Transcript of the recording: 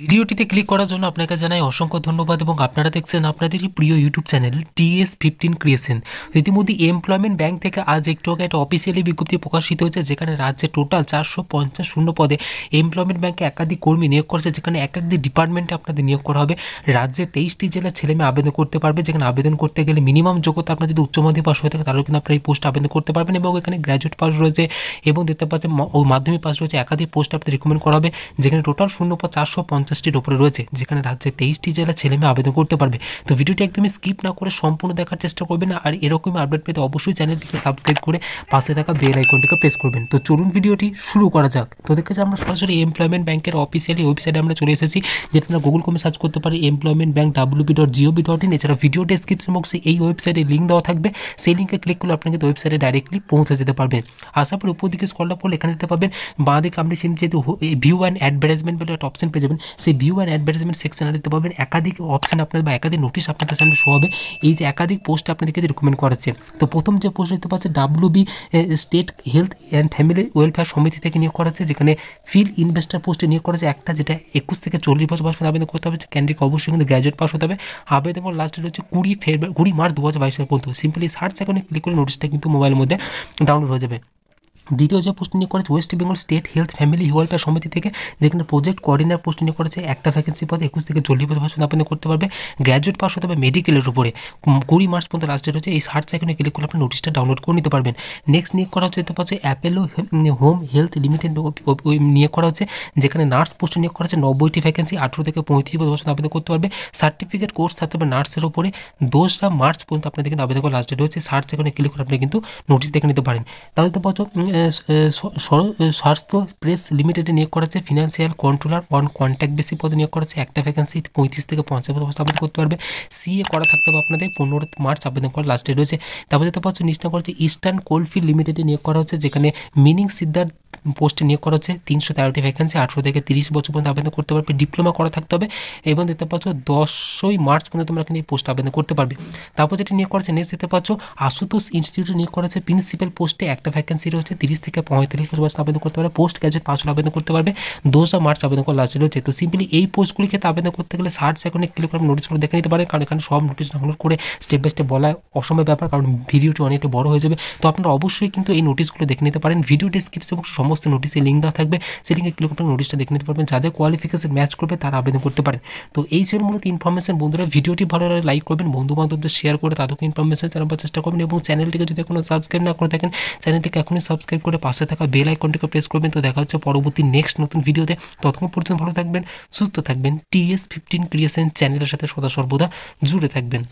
ভিডিওটিতে ক্লিক করার জন্য আপনাকে জানাই অসংখ্য ধন্যবাদ এবং আপনারা দেখছেন আপনাদেরই প্রিয় YouTube channel TS fifteen creation ইতিমধ্যে এমপ্লয়মেন্ট ব্যাংক থেকে আজ একটু আগে একটা অফিসিয়ালি বিজ্ঞপ্তি প্রকাশিত হয়েছে যেখানে রাজ্যে টোটাল চারশো পঞ্চাশ শূন্য পদে এমপ্লয়মেন্ট ব্যাংকে একাধিক কর্মী নিয়োগ করছে যেখানে এক একটি ডিপার্টমেন্টে আপনাদের নিয়োগ করা হবে রাজ্যে তেইশটি জেলার ছেলেমেয়ে আবেদন করতে পারবে যেখানে আবেদন করতে গেলে মিনিমাম যোগ্যতা আপনার যদি উচ্চমাধ্যমিক পাশ হয়ে থাকে তাহলে কিন্তু আপনারা এই পোস্ট আবেদন করতে পারবেন এবং এখানে গ্র্যাজুয়েট পাস রয়েছে এবং দেখতে পাচ্ছেন মাধ্যমিক পাস রয়েছে একাধিক পোস্ট আপনাদের রিকমেন্ড করা হবে যেখানে টোটাল শূন্য পদ চারশো পঞ্চাশটির ওপরে রয়েছে যেখানে রাজ্যের তেইশটি জেলা ছেলেমেয়ে আবেদন করতে পারবে তো ভিডিওটি একদমই স্কিপ না করে সম্পূর্ণ দেখার চেষ্টা করবেন আর এরকমই আপডেট পেতে অবশ্যই চ্যানেলটিকে সাবস্ক্রাইব করে পাশে থাকা বেল আইকনটিকে প্রেস করবেন তো চলুন ভিডিওটি শুরু করা যাক তো দেখে আমরা সরাসরি এমপ্লয়মেন্ট ব্যাঙ্কের অফিসিয়ালি ওয়েবসাইটে আমরা চলে এসেছি যেটা আমরা গুগল কমে সার্চ করতে পারি employment bank WB dot GOB dot in এছাড়া ভিডিও ডেসক্রিপশন বক্সে এই ওয়েবসাইটে লিঙ্ক দেওয়া থাকবে সেই লিঙ্কে ক্লিক করলে আপনাকে ওয়েবসাইটে ডাইরেক্টলি পৌঁছে যেতে পারবেন আসার পর উপর দিকে স্কলটা করলে এখানে দিতে পারবেন বাঁ দিকে আপনি সেম যেহেতু ভিউ অ্যান্ড অ্যাডভার্টাইজমেন্ট বলে একটা অপশন পেয়ে যাবেন সেই ভিউ অ্যান্ড অ্যাডভার্টাইজমেন্ট সেকশানে দেখতে পাবেন একাধিক অপশান আপনাদের বা একাধিক নোটিশ আপনাদের সামনে শো হবে এই যে একাধিক পোস্ট আপনাদেরকে রেকমেন্ড করেছে তো প্রথম যে পোস্ট দেখতে পাচ্ছে W B state health and family welfare সমিতি থেকে নিয়োগ করা হচ্ছে যেখানে ফিল্ড ইনভেস্টার পোস্টে নিয়োগ করা একটা যেটা একুশ থেকে চল্লিশ বছর বয়স আবেদন করতে হবে ক্যান্ডিডেট অবশ্যই কিন্তু গ্র্যাজুয়েট পাস হতে হবে আবেদন এবং লাস্ট ডেট হচ্ছে কুড়ি ফেব্রুয়ারি কুড়ি মার্চ দু হাজার বাইশের পর্যন্ত সিম্পলি সার্চ এখানে ক্লিক করে নোটিশটা কিন্তু মোবাইলের মধ্যে ডাউনলোড হয়ে যাবে দ্বিতীয় যে পোস্ট নিয়ে করেছে West Bengal state health family welfare সমিতি থেকে যেখানে প্রজেক্ট কোয়ার্ডিনার পোস্ট নিয়ে করেছে একটা ভ্যাকেন্সি পদে একুশ থেকে চল্লিশ বছর পর্যন্ত আপনি করতে পারবে গ্র্যাজুয়েট পাস হতে হবে মেডিকেলের উপরে কুড়ি মার্চ পর্যন্ত লাস্ট ডেট হচ্ছে এই সার্চ আইকনে ক্লিক করে আপনি নোটিশটা ডাউনলোড করে নিতে পারবেন নেক্সট নিয়োগ করা হচ্ছে পাচ্ছে অ্যাপেলো হোম হেলথ লিমিটেড নিয়ে করা হচ্ছে যেখানে নার্স পোস্ট নিয়োগ করা হচ্ছে নব্বইটি ভ্যাকেন্সি আঠেরো থেকে পঁয়ত্রিশ বছর পর্যন্ত আবেদন করতে পারবে সার্টিফিকেট কোর্স থাকতে হবে নার্সের উপরে দোসরা মার্চ পর্যন্ত আপনাদের কিন্তু আবেদন করা লাস্ট ডেট হচ্ছে সার্চ আইকনে ক্লিক করে আপনি কিন্তু নোটিশ দেখে নিতে পারেন তাহলে তো পাচ্ছ স্বাস্থ্য প্রেস লিমিটেডে নিয়োগ করা হচ্ছে ফিনান্সিয়াল কন্ট্রোলার অন কন্ট্যাক্ট বেসি পদে নিয়োগ করা হচ্ছে একটা ভ্যাকেন্সি পঁয়ত্রিশ থেকে পঞ্চাশ পদ আবেদন করতে পারবে সিএ করা থাকতে হবে আপনাদের পনেরো মার্চ আবেদন করা লাস্ট ডেট রয়েছে তারপর যেতে পারছো নিশ্চয় করা ইস্টার্ন কোল্ডফিল্ড লিমিটেডে নিয়োগ করা হচ্ছে যেখানে মিনিং সিদ্ধার্থ পোস্টে নিয়োগ করা হচ্ছে তিনশো তেরোটি ভ্যাকেন্সি আঠেরো থেকে তিরিশ বছর পর্যন্ত আবেদন করতে পারবে ডিপ্লোমা করা থাকতে হবে এবং দেখতে পাচ্ছ দশই মার্চ পর্যন্ত তোমরা কিন্তু এই পোস্ট আবেদন করতে পারবে তারপর যেটি নিয়োগ করেছে নেক্সট দেখতে পাচ্ছ আশুতোষ ইনস্টিটিউটে নিয়োগ হচ্ছে প্রিন্সিপাল পোস্টে একটা ভ্যাকেন্সি রয়েছে তিরিশ থেকে পঁয়ত্রিশ বছর আবেদন করতে পারবে পোস্ট গ্রাজুয়েট পাঁচ আবেদন করতে পারবে দোসরা মার্চ আবেদন করা লাস্ট হচ্ছে তো সিম্পলি এই পোস্টগুলি ক্ষেত্রে আবেদন করতে গেলে ষাট সেকেন্ডে কিলোগ্রাম নোটিশগুলো দেখে নিতে পারেন কারণ এখানে সব নোটিশ ডাউনলোড করে স্টেপ বাই স্টেপ বলা অসম্ভব ব্যাপার কারণ ভিডিওটি অনেকটা বড় হয়ে যাবে তো আপনারা অবশ্যই কিন্তু এই নোটিশগুলো দেখে নিতে পারেন ভিডিও ডিসক্রিপশন এবং সমস্ত নোটিশে লিঙ্ক দেওয়া থাকবে সেই লিঙ্কে কিলোগ্রাম নোটিশটা দেখে নিতে পারবেন যাদের কোয়ালিফিকেশন ম্যাচ করবে তারা আবেদন করতে পারেন তো এই ছিল মূলত ইনফরমেশন বন্ধুরা ভিডিওটি ভালো লাগে লাইক করবেন বন্ধু বান্ধবদের শেয়ার করে তাদেরকে ইনফরমেশন জানাবার চেষ্টা করবেন এবং চ্যানেলটিকে যদি এখনও সাবস্ক্রাইব না করে থাকেন চ্যানেলটিকে এখনই সাবস্ক্রাইব সাবস্ক্রাইব করে পাশে থাকা বেল আইকনটিকে প্রেস করবেন তো দেখা হচ্ছে পরবর্তী নেক্সট নতুন ভিডিওতে ততক্ষণ পর্যন্ত ভালো থাকবেন সুস্থ থাকবেন টিএস ফিফটিন ক্রিয়েশন চ্যানেলের সাথে সদা সর্বদা জুড়ে থাকবেন